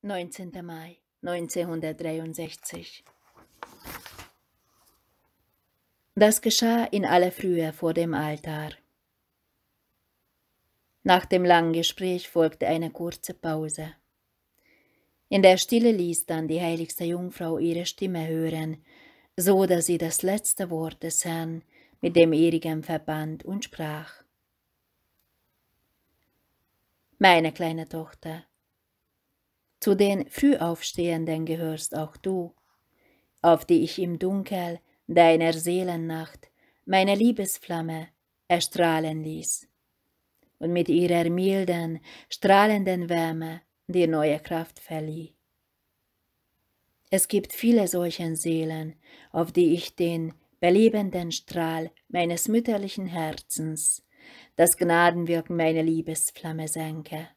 19. Mai 1963 Das geschah in aller Frühe vor dem Altar. Nach dem langen Gespräch folgte eine kurze Pause. In der Stille ließ dann die heiligste Jungfrau ihre Stimme hören, so dass sie das letzte Wort des Herrn mit dem ihrigen verband und sprach. Meine kleine Tochter, zu den Frühaufstehenden gehörst auch du, auf die ich im Dunkel deiner Seelennacht meine Liebesflamme erstrahlen ließ und mit ihrer milden, strahlenden Wärme dir neue Kraft verlieh. Es gibt viele solchen Seelen, auf die ich den belebenden Strahl meines mütterlichen Herzens, das Gnadenwirken meiner Liebesflamme senke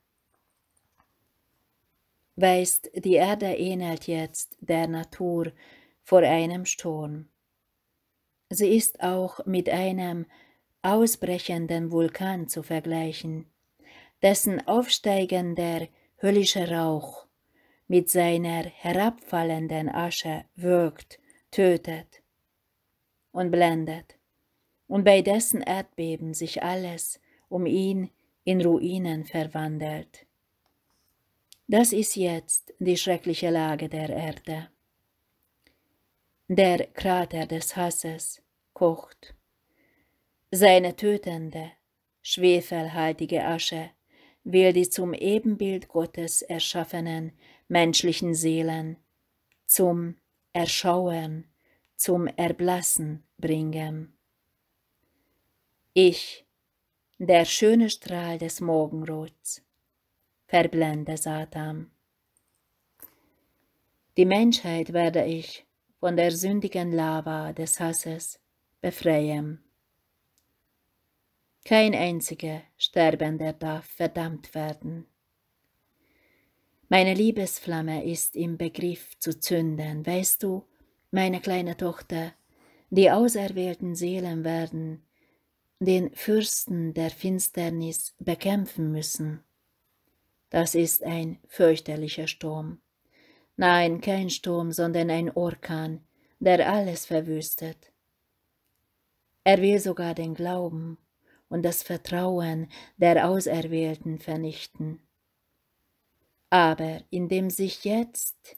weißt, die Erde ähnelt jetzt der Natur vor einem Sturm. Sie ist auch mit einem ausbrechenden Vulkan zu vergleichen, dessen aufsteigender höllischer Rauch mit seiner herabfallenden Asche wirkt, tötet und blendet, und bei dessen Erdbeben sich alles um ihn in Ruinen verwandelt. Das ist jetzt die schreckliche Lage der Erde. Der Krater des Hasses kocht. Seine tötende, schwefelhaltige Asche will die zum Ebenbild Gottes erschaffenen menschlichen Seelen zum Erschauern, zum Erblassen bringen. Ich, der schöne Strahl des Morgenrots, verblende Satan. Die Menschheit werde ich von der sündigen Lava des Hasses befreien. Kein einziger Sterbender darf verdammt werden. Meine Liebesflamme ist im Begriff zu zünden, weißt du, meine kleine Tochter, die auserwählten Seelen werden den Fürsten der Finsternis bekämpfen müssen. Das ist ein fürchterlicher Sturm. Nein, kein Sturm, sondern ein Orkan, der alles verwüstet. Er will sogar den Glauben und das Vertrauen der Auserwählten vernichten. Aber indem sich jetzt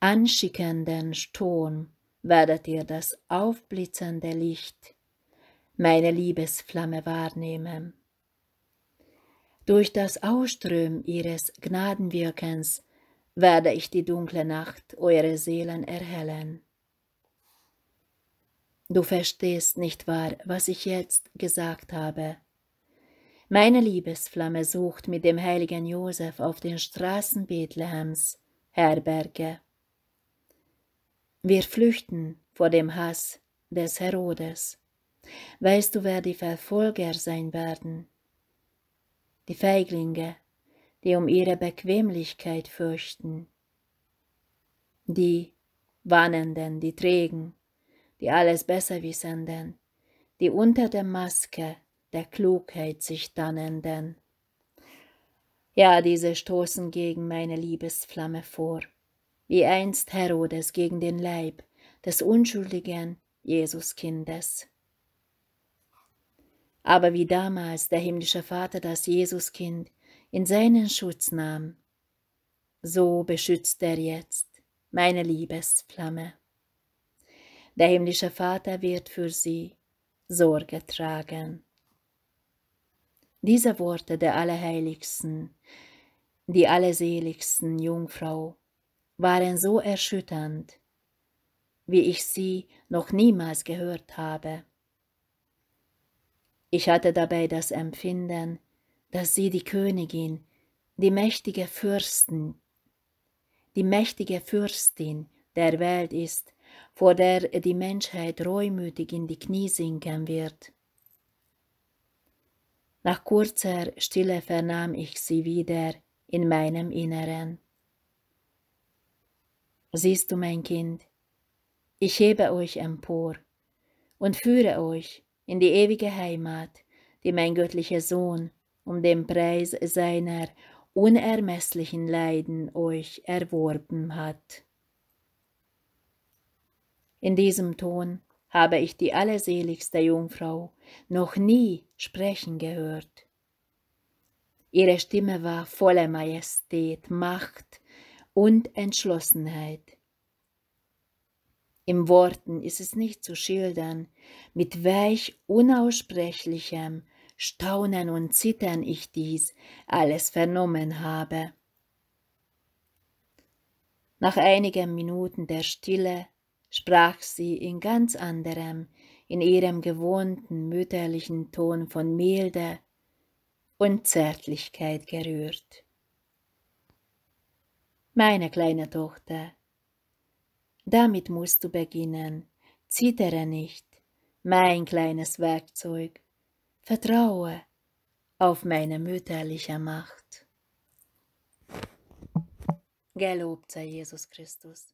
anschickenden Sturm werdet ihr das aufblitzende Licht, meine Liebesflamme wahrnehmen. Durch das Ausströmen ihres Gnadenwirkens werde ich die dunkle Nacht eure Seelen erhellen. Du verstehst nicht wahr, was ich jetzt gesagt habe. Meine Liebesflamme sucht mit dem heiligen Josef auf den Straßen Bethlehems Herberge. Wir flüchten vor dem Hass des Herodes. Weißt du, wer die Verfolger sein werden? die Feiglinge, die um ihre Bequemlichkeit fürchten, die Warnenden, die Trägen, die alles Besserwissenden, die unter der Maske der Klugheit sich dannenden. Ja, diese stoßen gegen meine Liebesflamme vor, wie einst Herodes gegen den Leib des unschuldigen Jesuskindes aber wie damals der himmlische Vater das Jesuskind in seinen Schutz nahm, so beschützt er jetzt meine Liebesflamme. Der himmlische Vater wird für sie Sorge tragen. Diese Worte der Allerheiligsten, die allerseligsten Jungfrau, waren so erschütternd, wie ich sie noch niemals gehört habe. Ich hatte dabei das Empfinden, dass sie die Königin, die mächtige Fürstin, die mächtige Fürstin der Welt ist, vor der die Menschheit reumütig in die Knie sinken wird. Nach kurzer Stille vernahm ich sie wieder in meinem Inneren. Siehst du, mein Kind, ich hebe euch empor und führe euch in die ewige Heimat, die mein göttlicher Sohn um den Preis seiner unermesslichen Leiden euch erworben hat. In diesem Ton habe ich die allerseligste Jungfrau noch nie sprechen gehört. Ihre Stimme war voller Majestät, Macht und Entschlossenheit. In Worten ist es nicht zu schildern, mit welch unaussprechlichem Staunen und Zittern ich dies alles vernommen habe. Nach einigen Minuten der Stille sprach sie in ganz anderem, in ihrem gewohnten mütterlichen Ton von Milde und Zärtlichkeit gerührt. Meine kleine Tochter, damit musst du beginnen. Zittere nicht, mein kleines Werkzeug. Vertraue auf meine mütterliche Macht. Gelobt sei Jesus Christus.